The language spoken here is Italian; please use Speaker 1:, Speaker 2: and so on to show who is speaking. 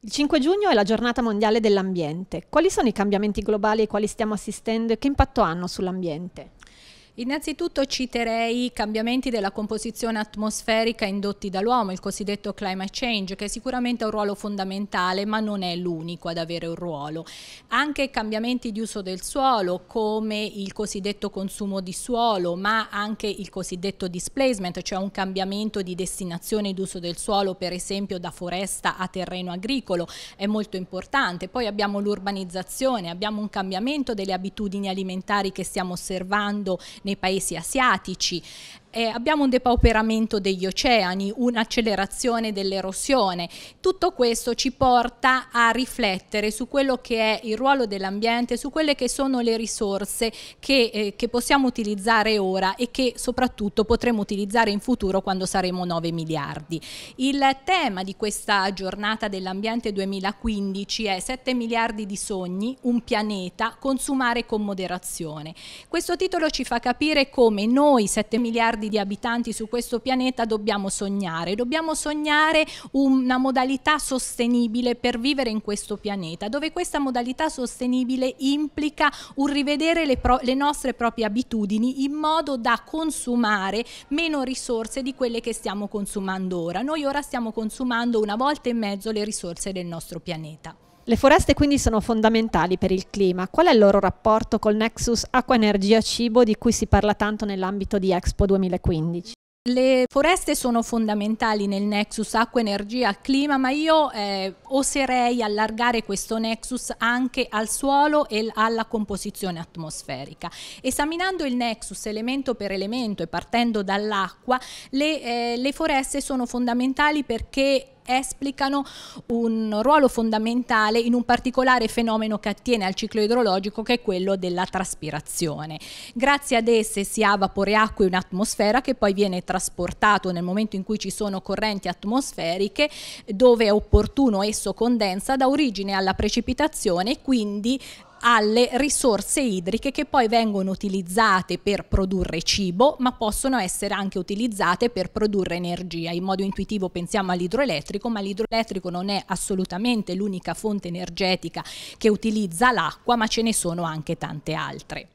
Speaker 1: Il 5 giugno è la giornata mondiale dell'ambiente. Quali sono i cambiamenti
Speaker 2: globali ai quali stiamo assistendo e che impatto hanno sull'ambiente? Innanzitutto citerei i cambiamenti della composizione atmosferica indotti dall'uomo, il cosiddetto climate change, che sicuramente ha un ruolo fondamentale, ma non è l'unico ad avere un ruolo. Anche cambiamenti di uso del suolo, come il cosiddetto consumo di suolo, ma anche il cosiddetto displacement, cioè un cambiamento di destinazione di uso del suolo, per esempio da foresta a terreno agricolo, è molto importante. Poi abbiamo l'urbanizzazione, abbiamo un cambiamento delle abitudini alimentari che stiamo osservando nei paesi asiatici eh, abbiamo un depauperamento degli oceani, un'accelerazione dell'erosione. Tutto questo ci porta a riflettere su quello che è il ruolo dell'ambiente, su quelle che sono le risorse che, eh, che possiamo utilizzare ora e che soprattutto potremo utilizzare in futuro quando saremo 9 miliardi. Il tema di questa giornata dell'ambiente 2015 è 7 miliardi di sogni, un pianeta, consumare con moderazione. Questo titolo ci fa capire come noi 7 miliardi miliardi di abitanti su questo pianeta dobbiamo sognare, dobbiamo sognare una modalità sostenibile per vivere in questo pianeta, dove questa modalità sostenibile implica un rivedere le, pro le nostre proprie abitudini in modo da consumare meno risorse di quelle che stiamo consumando ora. Noi ora stiamo consumando una volta e mezzo le risorse del nostro pianeta.
Speaker 1: Le foreste quindi sono fondamentali per il clima. Qual è il loro rapporto col nexus acqua-energia-cibo di cui si parla tanto nell'ambito di Expo 2015?
Speaker 2: Le foreste sono fondamentali nel nexus acqua, energia, clima, ma io eh, oserei allargare questo nexus anche al suolo e alla composizione atmosferica. Esaminando il nexus elemento per elemento e partendo dall'acqua, le, eh, le foreste sono fondamentali perché esplicano un ruolo fondamentale in un particolare fenomeno che attiene al ciclo idrologico che è quello della traspirazione. Grazie ad esse si ha vapore acqua in atmosfera che poi viene trasportato nel momento in cui ci sono correnti atmosferiche dove è opportuno esso condensa da origine alla precipitazione e quindi alle risorse idriche che poi vengono utilizzate per produrre cibo, ma possono essere anche utilizzate per produrre energia. In modo intuitivo pensiamo all'idroelettrico, ma l'idroelettrico non è assolutamente l'unica fonte energetica che utilizza l'acqua, ma ce ne sono anche tante altre.